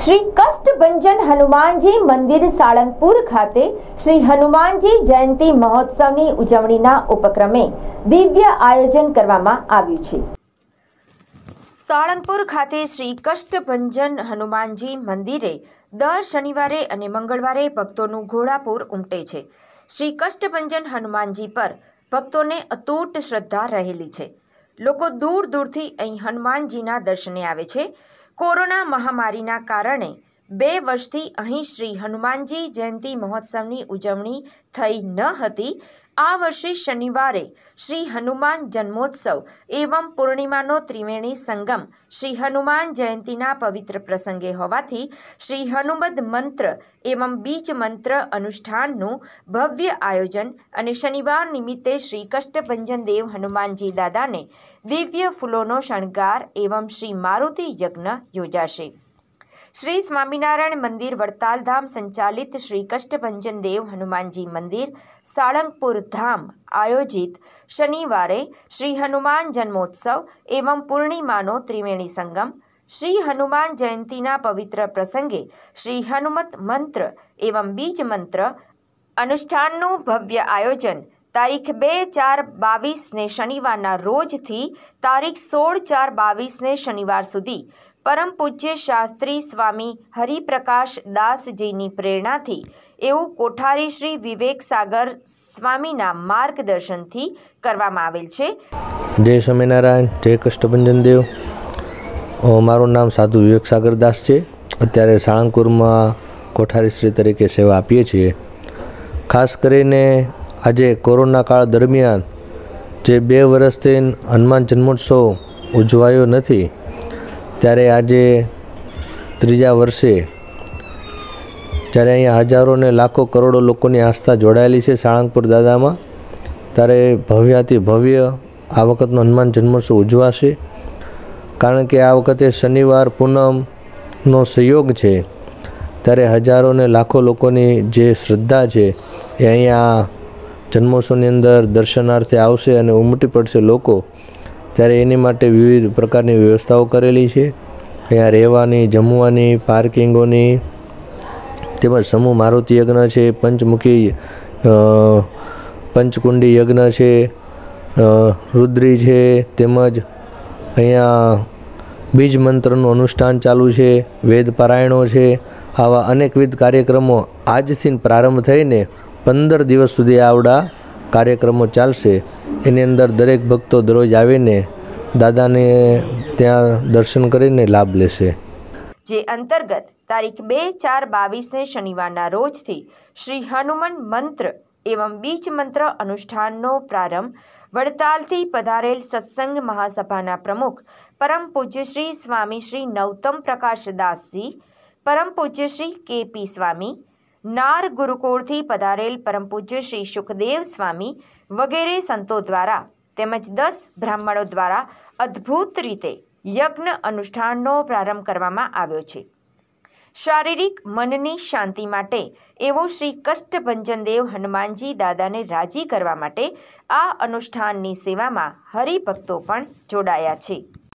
શ્રી કષ્ટભંજન હનુમાનજી મંદિર સાળંગપુર ખાતે શ્રી હનુમાનજી જયંતિ મહોત્સવની ઉજવણીના ઉપક્રમે દિવ્ય આયોજન કરવામાં આવ્યું છે સાળંગપુર ખાતે શ્રી કષ્ટભંજન હનુમાનજી મંદિરે દર શનિવારે અને મંગળવારે ભક્તોનું ઘોડાપૂર ઉમટે છે શ્રી કષ્ટભંજન હનુમાનજી પર ભક્તોને અતૂટ શ્રદ્ધા રહેલી છે લોકો દૂર દૂરથી અહીં હનુમાનજીના દર્શને આવે છે કોરોના મહામારીના કારણે બે વર્ષથી અહીં શ્રી હનુમાનજી જયંતિ મહોત્સવની ઉજવણી થઈ ન હતી આ વર્ષે શનિવારે શ્રી હનુમાન જન્મોત્સવ એવં પૂર્ણિમાનો ત્રિવેણી સંગમ શ્રી હનુમાન જયંતિના પવિત્ર પ્રસંગે હોવાથી શ્રી હનુમદ મંત્ર એવમ બીજ મંત્ર અનુષ્ઠાનનું ભવ્ય આયોજન અને શનિવાર નિમિત્તે શ્રી કષ્ટભંજન દેવ હનુમાનજી દાદાને દિવ્ય ફૂલોનો શણગાર એવમ શ્રી મારુતિ યજ્ઞ યોજાશે શ્રી સ્વામિનારાયણ મંદિર વડતાલધામ સંચાલિત શ્રી કષ્ટભંજન દેવ હનુમાનજી મંદિર સાળંગપુર ધામ આયોજિત શનિવારે શ્રી હનુમાન જન્મોત્સવ એવં પૂર્ણિમાનો ત્રિવેણી સંગમ શ્રી હનુમાન જયંતિના પવિત્ર પ્રસંગે શ્રી હનુમત મંત્ર એવં બીજ મંત્ર અનુષ્ઠાનનું ભવ્ય આયોજન તારીખ બે ચાર બાવીસને શનિવારના રોજથી તારીખ સોળ ચાર બાવીસને શનિવાર સુધી પરમ પૂજ્ય શાસ્ત્રી સ્વામી હરિપ્રકાશ દાસજીની પ્રેરણાથી એવું કોઠારી શ્રી વિવેક સાગર સ્વામીના માર્ગદર્શનથી કરવામાં આવેલ છે જય સ્વામિનારાયણ જય કષ્ટભંજન દેવ મારું નામ સાધુ વિવેક સાગર દાસ છે અત્યારે સાળંગપુરમાં કોઠારી શ્રી તરીકે સેવા આપીએ છીએ ખાસ કરીને આજે કોરોના કાળ દરમિયાન જે બે વર્ષથી હનુમાન જન્મોત્સવ ઉજવાયો નથી ત્યારે આજે ત્રીજા વર્ષે જ્યારે અહીંયા હજારો ને લાખો કરોડો લોકોની આસ્થા જોડાયેલી છે સાળંગપુર દાદામાં ત્યારે ભવ્યાતિ ભવ્ય આ વખતનો હનુમાન જન્મોત્સવ ઉજવાશે કારણ કે આ વખતે શનિવાર પૂનમનો સંયોગ છે ત્યારે હજારો ને લાખો લોકોની જે શ્રદ્ધા છે એ અહીંયા જન્મોત્સવની અંદર દર્શનાર્થે આવશે અને ઉમટી પડશે લોકો ત્યારે એની માટે વિવિધ પ્રકારની વ્યવસ્થાઓ કરેલી છે અહીંયા રહેવાની જમવાની પાર્કિંગોની તેમજ સમૂહ મારુતિ યજ્ઞ છે પંચમુખી પંચકુંડી યજ્ઞ છે રુદ્રી છે તેમજ અહીંયા બીજ મંત્રનું અનુષ્ઠાન ચાલુ છે વેદ પારાયણો છે આવા અનેકવિધ કાર્યક્રમો આજથી પ્રારંભ થઈને પંદર દિવસ સુધી આવડા કાર્યક્રમો ચાલશે એની અંદર દરેક ભક્તો દરરોજ આવીને દાદાને ત્યાં દર્શન કરીને લાભ લેશે જે અંતર્ગત તારીખ બે ચાર બાવીસને શનિવારના રોજથી શ્રી હનુમાન મંત્ર એવં બીજ મંત્ર અનુષ્ઠાનનો પ્રારંભ વડતાલથી પધારેલ સત્સંગ મહાસભાના પ્રમુખ પરમ પૂજ્ય શ્રી સ્વામી શ્રી નવતમ પ્રકાશ દાસજી પરમ પૂજ્ય શ્રી કેપી સ્વામી નાર ગુરુકુળથી પધારેલ પરમ પૂજ્ય શ્રી સુખદેવ સ્વામી વગેરે સંતો દ્વારા તેમજ દસ બ્રાહ્મણો દ્વારા અદ્ભુત રીતે યજ્ઞ અનુષ્ઠાનનો પ્રારંભ કરવામાં આવ્યો છે શારીરિક મનની શાંતિ માટે એવો શ્રી કષ્ટભંજનદેવ હનુમાનજી દાદાને રાજી કરવા માટે આ અનુષ્ઠાનની સેવામાં હરિભક્તો પણ જોડાયા છે